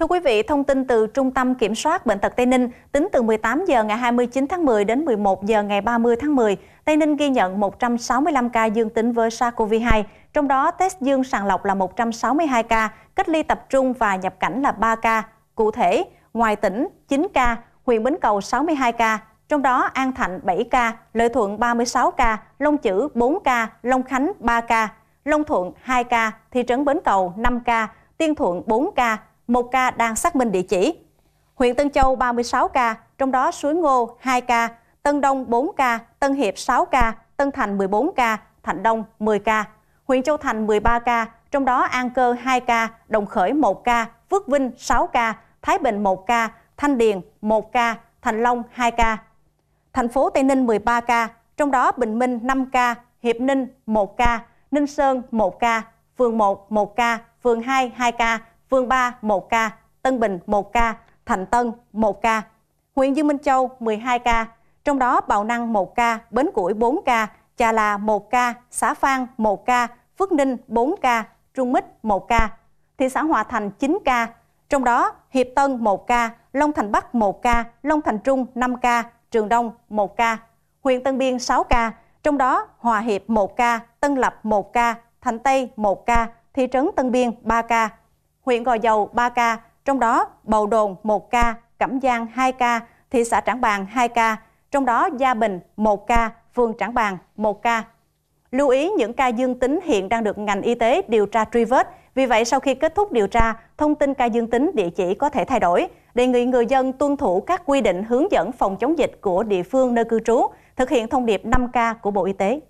Thưa quý vị, thông tin từ Trung tâm Kiểm soát Bệnh tật Tây Ninh, tính từ 18 giờ ngày 29 tháng 10 đến 11 giờ ngày 30 tháng 10, Tây Ninh ghi nhận 165 ca dương tính với SARS-CoV-2, trong đó test dương sàng lọc là 162 ca, cách ly tập trung và nhập cảnh là 3 ca. Cụ thể, ngoài tỉnh 9 ca, huyện Bến Cầu 62 ca, trong đó An Thạnh 7 ca, Lợi Thuận 36 ca, Long Chữ 4 ca, Long Khánh 3 ca, Long Thuận 2 ca, thị trấn Bến Cầu 5 ca, Tiên Thuận 4 ca, 1 ca đang xác minh địa chỉ. Huyện Tân Châu 36 ca, trong đó Suối Ngô 2 ca, Tân Đông 4 ca, Tân Hiệp 6 ca, Tân Thành 14 ca, Thạnh Đông 10 ca. Huyện Châu Thành 13 ca, trong đó An Cơ 2 ca, Đồng Khởi 1 ca, Phước Vinh 6 ca, Thái Bình 1 ca, Thanh Điền 1 ca, Thành Long 2 ca. Thành phố Tây Ninh 13 ca, trong đó Bình Minh 5 ca, Hiệp Ninh 1 ca, Ninh Sơn 1 ca, phường 1 1 ca, phường 2 2 ca, Vương Ba 1 ca, Tân Bình 1 ca, Thành Tân 1 ca, huyện Dương Minh Châu 12 ca, trong đó Bào Năng 1 ca, Bến Củi 4 ca, Chà Là 1 ca, Xã Phan 1 ca, Phước Ninh 4 ca, Trung Mít 1 ca, thị xã Hòa Thành 9 ca, trong đó Hiệp Tân 1 ca, Long Thành Bắc 1 ca, Long Thành Trung 5 ca, Trường Đông 1 ca, huyện Tân Biên 6 ca, trong đó Hòa Hiệp 1 ca, Tân Lập 1 ca, Thành Tây 1 ca, thị trấn Tân Biên 3 ca, huyện Gò Dầu 3 ca, trong đó Bầu Đồn 1 ca, Cẩm Giang 2 ca, thị xã Trảng Bàng 2 ca, trong đó Gia Bình 1 ca, phường Trảng Bàng 1 ca. Lưu ý những ca dương tính hiện đang được ngành y tế điều tra truy vết. Vì vậy, sau khi kết thúc điều tra, thông tin ca dương tính địa chỉ có thể thay đổi. Đề nghị người dân tuân thủ các quy định hướng dẫn phòng chống dịch của địa phương nơi cư trú, thực hiện thông điệp 5K của Bộ Y tế.